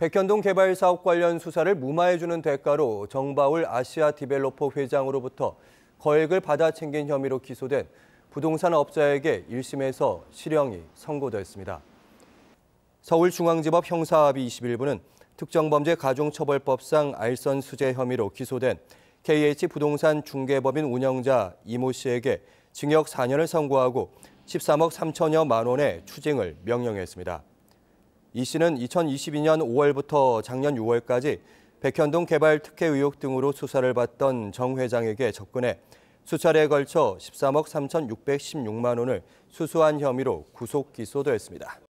백현동 개발 사업 관련 수사를 무마해주는 대가로 정바울 아시아 디벨로퍼 회장으로부터 거액을 받아 챙긴 혐의로 기소된 부동산 업자에게 1심에서 실형이 선고됐습니다. 서울중앙지법 형사합의 21부는 특정범죄 가중처벌법상 알선 수재 혐의로 기소된 KH 부동산 중개법인 운영자 이모 씨에게 징역 4년을 선고하고 13억 3천여만 원의 추징을 명령했습니다. 이 씨는 2022년 5월부터 작년 6월까지 백현동 개발 특혜 의혹 등으로 수사를 받던 정 회장에게 접근해 수차례에 걸쳐 13억 3,616만 원을 수수한 혐의로 구속 기소됐습니다.